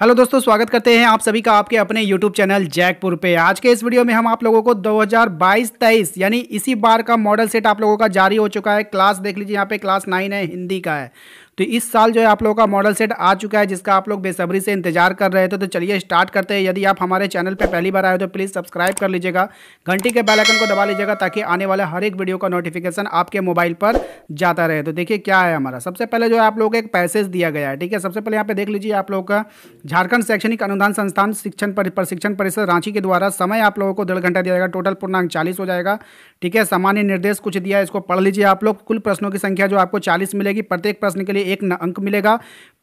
hello दोस्तों स्वागत करते हैं आप सभी का आपके अपने यूट्यूब चैनल जैकपुर पे आज के इस वीडियो में हम आप लोगों को 2022-23 यानी इसी बार का मॉडल सेट आप लोगों का जारी हो चुका है क्लास देख लीजिए यहाँ पे क्लास नाइन है हिंदी का है तो इस साल जो है आप लोगों का मॉडल सेट आ चुका है जिसका आप लोग बेसब्री से इंतजार कर रहे थे तो चलिए स्टार्ट करते हैं यदि आप हमारे चैनल पर पहली बार आए हो तो प्लीज़ सब्सक्राइब कर लीजिएगा घंटी के बेलाइकन को दबा लीजिएगा ताकि आने वाले हर एक वीडियो का नोटिफिकेशन आपके मोबाइल पर जाता रहे तो देखिए क्या है हमारा सबसे पहले जो है आप लोगों को एक पैसेज दिया गया है ठीक है सबसे पहले यहाँ पे देख लीजिए आप लोगों का झारखंड शैक्षणिक अनुदान संस्थान शिक्षण प्रशिक्षण परिषद रांची के द्वारा समय आप लोगों को डेढ़ घंटा दिया जाएगा टोटल पूर्णांक चालीस हो जाएगा ठीक है सामान्य निर्देश कुछ दिया है इसको पढ़ लीजिए आप लोग कुल प्रश्नों की संख्या जो आपको चालीस मिलेगी प्रत्येक प्रश्न के लिए एक अंक मिलेगा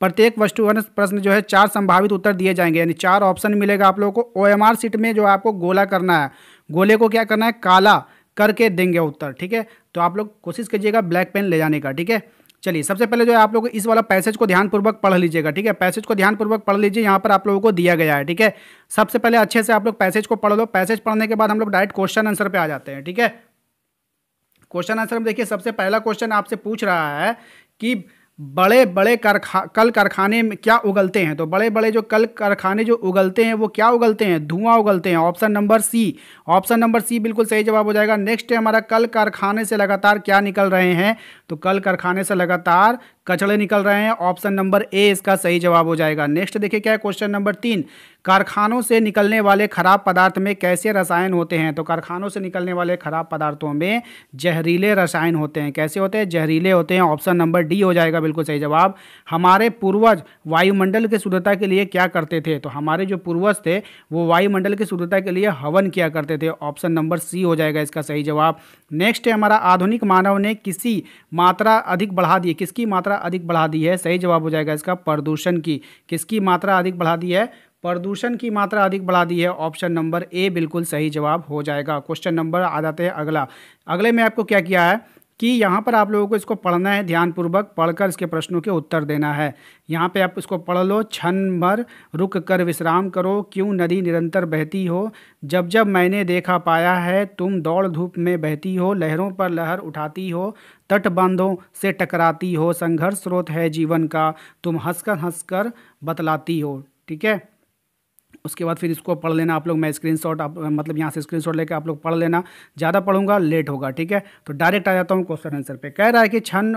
प्रत्येक वस्तु प्रश्न जो है चार संभावित उत्तर दिए जाएंगे यानी चार ऑप्शन मिलेगा आप लोगों को ओ एम सीट में जो आपको गोला करना है गोले को क्या करना है काला करके देंगे उत्तर ठीक है तो आप लोग कोशिश कीजिएगा ब्लैक पेन ले जाने का ठीक है चलिए सबसे पहले जो है आप लोग इस वाला पैसेज को ध्यानपूर्वक पढ़ लीजिएगा ठीक है पैसेज को ध्यानपूर्वक पढ़ लीजिए यहाँ पर आप लोगों को दिया गया है ठीक है सबसे पहले अच्छे से आप लोग पैसेज को पढ़ लो पैसेज पढ़ने के बाद हम लोग डायरेक्ट क्वेश्चन आंसर पे आ जाते हैं ठीक है क्वेश्चन आंसर में देखिए सबसे पहला क्वेश्चन आपसे पूछ रहा है कि बड़े बड़े कारखा कल कारखाने में क्या उगलते हैं तो बड़े बड़े जो कल कारखाने जो उगलते हैं वो क्या उगलते हैं धुआं उगलते हैं option number C option number C बिल्कुल सही जवाब हो जाएगा नेक्स्ट है हमारा कल कारखाने से लगातार क्या निकल रहे हैं तो कल कारखाने से लगातार कचड़े निकल रहे हैं ऑप्शन नंबर ए इसका सही जवाब हो जाएगा नेक्स्ट देखिए क्या है क्वेश्चन नंबर तीन कारखानों से निकलने वाले खराब पदार्थ में कैसे रसायन होते हैं तो कारखानों से निकलने वाले खराब पदार्थों में जहरीले रसायन होते हैं कैसे होते हैं जहरीले होते हैं ऑप्शन नंबर डी हो जाएगा बिल्कुल सही जवाब हमारे पूर्वज वायुमंडल की शुद्धता के लिए क्या करते थे तो हमारे जो पूर्वज थे वो वायुमंडल की शुद्धता के लिए हवन किया करते थे ऑप्शन नंबर सी हो जाएगा इसका सही जवाब नेक्स्ट है हमारा आधुनिक मानव ने किसी मात्रा अधिक बढ़ा दी किसकी मात्रा अधिक बढ़ा दी है सही जवाब हो जाएगा इसका प्रदूषण की किसकी मात्रा अधिक बढ़ा दी है प्रदूषण की मात्रा अधिक बढ़ा दी है ऑप्शन नंबर ए बिल्कुल सही जवाब हो जाएगा क्वेश्चन नंबर आ जाते हैं अगला अगले में आपको क्या किया है कि यहाँ पर आप लोगों को इसको पढ़ना है ध्यानपूर्वक पढ़कर इसके प्रश्नों के उत्तर देना है यहाँ पे आप इसको पढ़ लो छन भर रुक कर विश्राम करो क्यों नदी निरंतर बहती हो जब जब मैंने देखा पाया है तुम दौड़ धूप में बहती हो लहरों पर लहर उठाती हो तट बांधों से टकराती हो संघर्ष स्रोत है जीवन का तुम हंसकर हंसकर बतलाती हो ठीक है उसके बाद फिर इसको पढ़ लेना आप लोग मैं स्क्रीन शॉट आप मतलब यहाँ से स्क्रीन शॉट लेकर आप लोग पढ़ लेना ज़्यादा पढ़ूंगा लेट होगा ठीक है तो डायरेक्ट आ जाता हूँ क्वेश्चन आंसर पे कह रहा है कि क्षण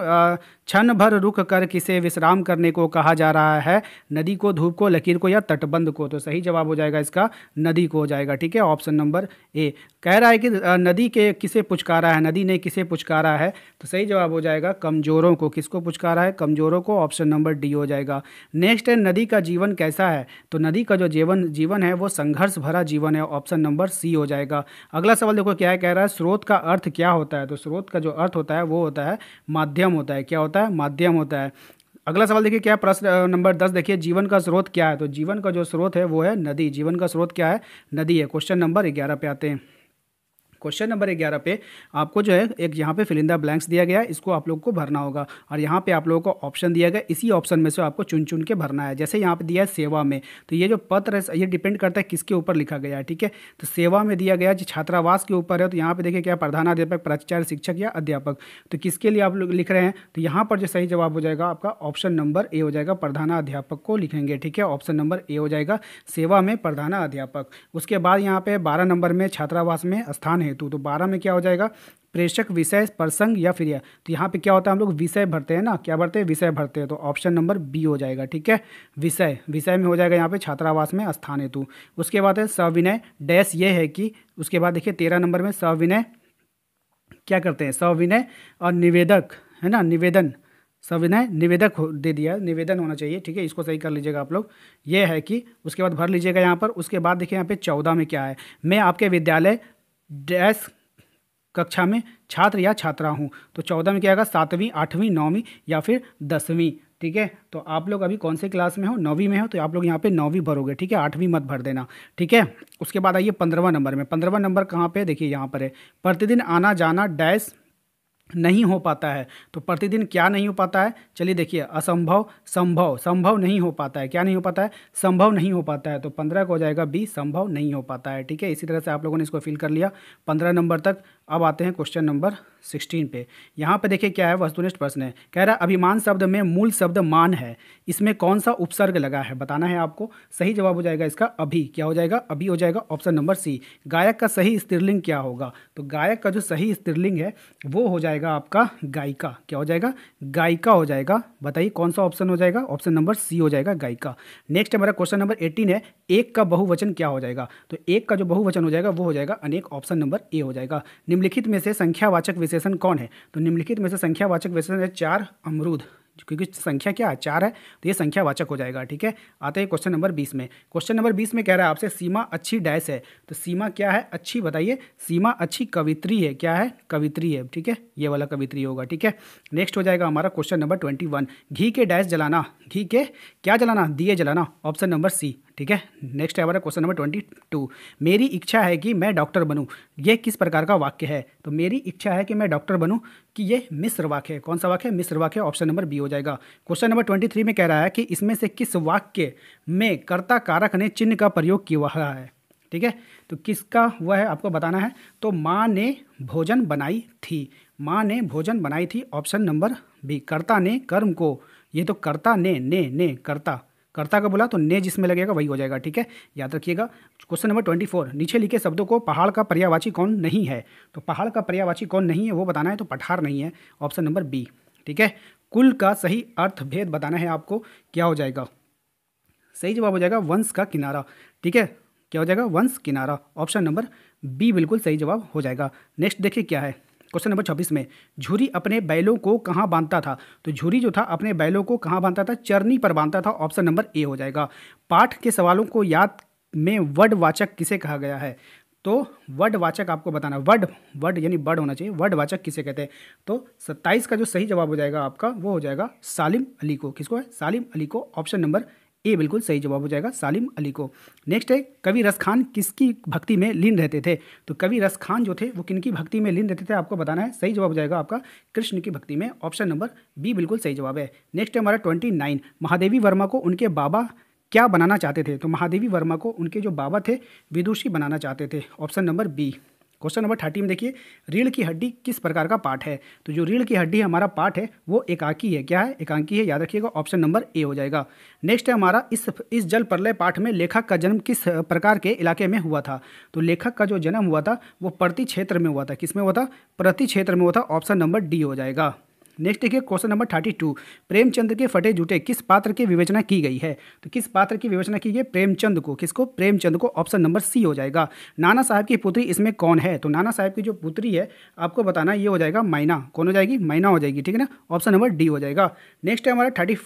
छन भर रुक कर किसे विश्राम करने को कहा जा रहा है नदी को धूप को लकीर को या तटबंध को तो सही जवाब हो जाएगा इसका नदी को हो जाएगा ठीक है ऑप्शन नंबर ए कह रहा है कि नदी के किसे पुचकारा है नदी ने किसे पुचकारा है तो सही जवाब हो जाएगा कमजोरों को किसको पुचकारा है कमजोरों को ऑप्शन नंबर डी हो जाएगा नेक्स्ट है नदी का जीवन कैसा है तो नदी का जो जीवन जीवन है वो संघर्ष भरा जीवन है ऑप्शन नंबर सी हो जाएगा अगला सवाल देखो क्या है कह रहा है स्रोत का अर्थ क्या होता है तो स्रोत का जो अर्थ होता है वो होता है माध्यम होता है क्या होता है माध्यम होता है अगला सवाल देखिए क्या प्रश्न नंबर दस देखिए जीवन का स्रोत क्या है तो जीवन का जो स्रोत है वो है नदी जीवन का स्रोत क्या है नदी है क्वेश्चन नंबर ग्यारह पे आते हैं क्वेश्चन नंबर ग्यारह पे आपको जो है एक यहाँ पे फिलिंदा ब्लैंक्स दिया गया है इसको आप लोग को भरना होगा और यहाँ पे आप लोगों को ऑप्शन दिया गया इसी ऑप्शन में से आपको चुन चुन के भरना है जैसे यहाँ पे दिया है सेवा में तो ये जो पत्र है ये डिपेंड करता है किसके ऊपर लिखा गया है ठीक है तो सेवा में दिया गया छात्रावास के ऊपर है तो यहाँ पर देखिए क्या प्रधानाध्यापक प्राचार्य शिक्षक या अध्यापक तो किसके लिए आप लोग लिख रहे हैं तो यहाँ पर जो सही जवाब हो जाएगा आपका ऑप्शन नंबर ए हो जाएगा प्रधानाध्यापक को लिखेंगे ठीक है ऑप्शन नंबर ए हो जाएगा सेवा में प्रधानाध्यापक उसके बाद यहाँ पे बारह नंबर में छात्रावास में स्थान हेतु तो बारह में क्या हो जाएगा प्रेषक विषय प्रसंग या फिर या तो यहाँ पे क्या होता है हम लोग विषय भरते हैं ना क्या भरते हैं विषय भरते हैं तो ऑप्शन नंबर बी हो जाएगा ठीक है विषय विषय में हो जाएगा यहाँ पे छात्रावास में स्थान हेतु उसके बाद है सविनय डैश ये है कि उसके बाद देखिए तेरह नंबर में सविनय क्या करते हैं सविनय और निवेदक है ना निवेदन सविनय निवेदक दे दिया निवेदन होना चाहिए ठीक है इसको सही कर लीजिएगा आप लोग यह है कि उसके बाद भर लीजिएगा यहाँ पर उसके बाद देखिए यहाँ पे चौदह में क्या है मैं आपके विद्यालय डैश कक्षा में छात्र या छात्रा हूँ तो चौदह में क्या आएगा सातवीं आठवीं नौवीं या फिर दसवीं ठीक है तो आप लोग अभी कौन से क्लास में हो नौवीं में हो तो आप लोग यहाँ पे नौवीं भरोगे ठीक है आठवीं मत भर देना ठीक है उसके बाद आइए पंद्रवा नंबर में पंद्रवा नंबर कहाँ पे देखिए यहाँ पर है प्रतिदिन आना जाना डैश नहीं हो पाता है तो प्रतिदिन क्या नहीं हो पाता है चलिए देखिए असंभव संभव संभव नहीं हो पाता है क्या नहीं हो पाता है संभव नहीं हो पाता है तो पंद्रह को हो जाएगा बी संभव नहीं हो पाता है ठीक है इसी तरह से आप लोगों ने इसको फिल कर लिया पंद्रह नंबर तक अब आते हैं क्वेश्चन नंबर सिक्सटीन पे यहाँ पे देखिए क्या है वस्तुनिष्ठ प्रश्न है कह रहा है अभिमान शब्द में मूल शब्द मान है इसमें कौन सा उपसर्ग लगा है बताना है आपको सही जवाब हो जाएगा इसका अभी क्या हो जाएगा अभी हो जाएगा ऑप्शन नंबर सी गायक का सही स्त्रीलिंग क्या होगा तो गायक का जो सही स्त्रीलिंग है वो हो जाएगा जाएगा आपका गायिका क्या हो जाएगा गायिका हो जाएगा बताइए कौन सा ऑप्शन हो जाएगा ऑप्शन नंबर सी हो जाएगा गायिका नेक्स्ट हमारा क्वेश्चन नंबर एटीन है एक का बहुवचन क्या हो जाएगा तो एक का जो बहुवचन हो जाएगा वो हो जाएगा अनेक ऑप्शन नंबर ए हो जाएगा निम्नलिखित में से संख्यावाचक विशेषण कौन है तो निम्नलिखित में से संख्यावाचक विशेषण है चार अमरूद क्योंकि संख्या क्या है चार है तो ये संख्या वाचक हो जाएगा ठीक है आते हैं क्वेश्चन नंबर बीस में क्वेश्चन नंबर बीस में कह रहा है आपसे सीमा अच्छी डैश है तो सीमा क्या है अच्छी बताइए सीमा अच्छी कवित्री है क्या है कवित्री है ठीक है ये वाला कवित्री होगा ठीक है नेक्स्ट हो जाएगा हमारा क्वेश्चन नंबर ट्वेंटी वन घी के डैश जलाना घी के क्या जलाना दिए जलाना ऑप्शन नंबर सी ठीक है नेक्स्ट है हमारा क्वेश्चन नंबर ट्वेंटी टू मेरी इच्छा है कि मैं डॉक्टर बनूँ यह किस प्रकार का वाक्य है तो मेरी इच्छा है कि मैं डॉक्टर बनूँ कि यह मिस्र वाक्य है कौन सा वाक्य है मिस्र वाक्य ऑप्शन नंबर बी हो जाएगा क्वेश्चन नंबर ट्वेंटी थ्री में कह रहा है कि इसमें से किस वाक्य में कर्ता कारक ने चिन्ह का प्रयोग किया हुआ है ठीक है तो किसका हुआ है आपको बताना है तो माँ ने भोजन बनाई थी माँ ने भोजन बनाई थी ऑप्शन नंबर बी कर्ता ने कर्म को ये तो कर्ता ने ने ने कर्ता कर्ता का बोला तो ने जिसमें लगेगा वही हो जाएगा ठीक है याद रखिएगा क्वेश्चन नंबर ट्वेंटी फोर नीचे लिखे शब्दों को पहाड़ का पर्यावाची कौन नहीं है तो पहाड़ का पर्यावाची कौन नहीं है वो बताना है तो पठार नहीं है ऑप्शन नंबर बी ठीक है कुल का सही अर्थ भेद बताना है आपको क्या हो जाएगा सही जवाब हो जाएगा वंश का किनारा ठीक है क्या हो जाएगा वंश किनारा ऑप्शन नंबर बी बिल्कुल सही जवाब हो जाएगा नेक्स्ट देखिए क्या है क्वेश्चन नंबर छब्बीस में झुरी अपने बैलों को कहाँ बांधता था तो झूरी जो था अपने बैलों को कहाँ बांधता था चरनी पर बांधता था ऑप्शन नंबर ए हो जाएगा पाठ के सवालों को याद में वर्ड वाचक किसे कहा गया है तो वर्ड वाचक आपको बताना वर्ड वर्ड यानी वर्ड होना चाहिए वर्ड वाचक किसे कहते हैं तो सत्ताईस का जो सही जवाब हो जाएगा आपका वो हो जाएगा सालिम अली को किसको है सालिम अली को ऑप्शन नंबर ये बिल्कुल सही जवाब हो जाएगा सालिम अली को नेक्स्ट है कवि रस खान किसकी भक्ति में लीन रहते थे तो कवि रस खान जो थे वो किन की भक्ति में लीन रहते थे आपको बताना है सही जवाब हो जाएगा आपका कृष्ण की भक्ति में ऑप्शन नंबर बी बिल्कुल सही जवाब है नेक्स्ट है हमारा ट्वेंटी नाइन महादेवी वर्मा को उनके बाबा क्या बनाना चाहते थे तो महादेवी वर्मा को उनके जो बाबा थे विदुषी बनाना चाहते थे option number B question number thirty में देखिए रीढ़ की हड्डी किस प्रकार का पार्ट है तो जो रीढ़ की हड्डी हमारा पार्ट है वो एकाकी है क्या है एकांकी है याद रखिएगा ऑप्शन नंबर ए हो जाएगा नेक्स्ट है हमारा इस इस जल प्रलय पाठ में लेखक का जन्म किस प्रकार के इलाके में हुआ था तो लेखक का जो जन्म हुआ था वो प्रति क्षेत्र में हुआ था किस में हुआ था प्रति क्षेत्र में हुआ था ऑप्शन नंबर डी हो जाएगा नेक्स्ट देखिए question number thirty two Premchand के फटे जूटे किस पात्र की विवेचना की गई है तो किस पात्र की विवेचना की गई प्रेमचंद को किसको प्रेमचंद को ऑप्शन नंबर सी हो जाएगा नाना साहब की पुत्री इसमें कौन है तो नाना साहब की जो पुत्री है आपको बताना ये हो जाएगा मैना कौन हो जाएगी मैना हो जाएगी ठीक है ना ऑप्शन नंबर डी हो जाएगा नेक्स्ट है हमारा थर्टी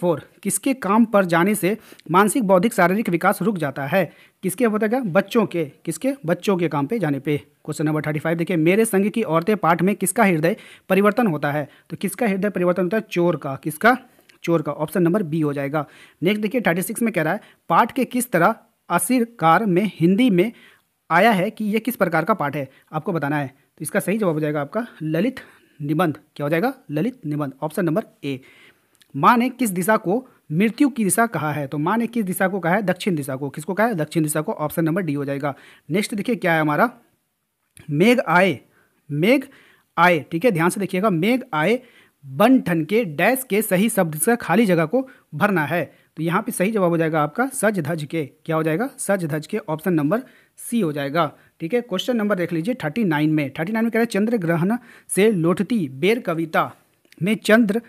किसके काम पर जाने से मानसिक बौद्धिक शारीरिक विकास रुक जाता है किसके होता क्या बच्चों के किसके बच्चों के काम पे जाने पे क्वेश्चन नंबर थर्टी फाइव देखिए मेरे संघ की औरतें पाठ में किसका हृदय परिवर्तन होता है तो किसका हृदय परिवर्तन होता है चोर का किसका चोर का ऑप्शन नंबर बी हो जाएगा नेक्स्ट देखिए थर्टी सिक्स में कह रहा है पाठ के किस तरह आशीरकार में हिंदी में आया है कि यह किस प्रकार का पाठ है आपको बताना है तो इसका सही जवाब हो जाएगा आपका ललित निबंध क्या हो जाएगा ललित निबंध ऑप्शन नंबर ए माँ ने किस दिशा को मृत्यु की दिशा कहा है तो माँ ने किस दिशा को कहा है दक्षिण दिशा को किसको कहा है दक्षिण दिशा को ऑप्शन नंबर डी हो जाएगा नेक्स्ट देखिए क्या है हमारा मेघ आए मेघ आए ठीक है ध्यान से देखिएगा मेघ आए बन ठन के डैश के सही शब्द से खाली जगह को भरना है तो यहाँ पे सही जवाब हो जाएगा आपका सज धज के क्या हो जाएगा सज धज के ऑप्शन नंबर सी हो जाएगा ठीक है क्वेश्चन नंबर देख लीजिए थर्टी नाइन में थर्टी नाइन में कह रहे हैं चंद्र ग्रहण से लोटती बेर कविता में चंद्र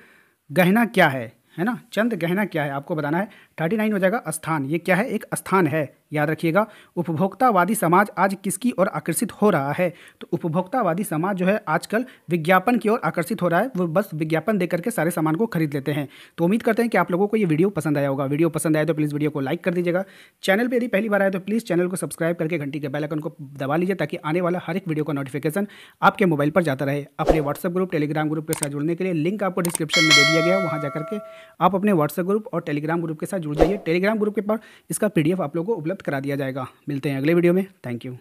गहना क्या है है ना चंद गहना क्या है आपको बताना है थर्टी नाइन हो जाएगा स्थान ये क्या है एक स्थान है याद रखिएगा उपभोक्तावादी समाज आज किसकी ओर आकर्षित हो रहा है तो उपभोक्तावादी समाज जो है आजकल विज्ञापन की ओर आकर्षित हो रहा है वो बस विज्ञापन देकर करके सारे सामान को खरीद लेते हैं तो उम्मीद करते हैं कि आप लोगों को ये वीडियो पसंद आया होगा वीडियो पसंद आया तो प्लीज़ वीडियो को लाइक कर दीजिएगा चैनल पर यदि पहली बार आए तो प्लीज़ चैनल को सब्सक्राइब करके घंटी के बैलकन को दबा लीजिए ताकि आने वाला हर एक वीडियो का नोटिफिकेशन आपके मोबाइल पर जाता रहे अपने व्हाट्सअप ग्रुप टेलीग्राम ग्रुप के साथ जुड़ने के लिए लिंक आपको डिस्क्रिप्शन में दे दिया गया वहाँ जाकर के आप अपने व्हाट्सअप ग्रुप और टेलीग्राम ग्रुप के साथ जुड़ जाइए टेलीग्राम ग्रुप के पास इसका पीडीएफ आप लोगों को उपलब्ध करा दिया जाएगा मिलते हैं अगले वीडियो में थैंक यू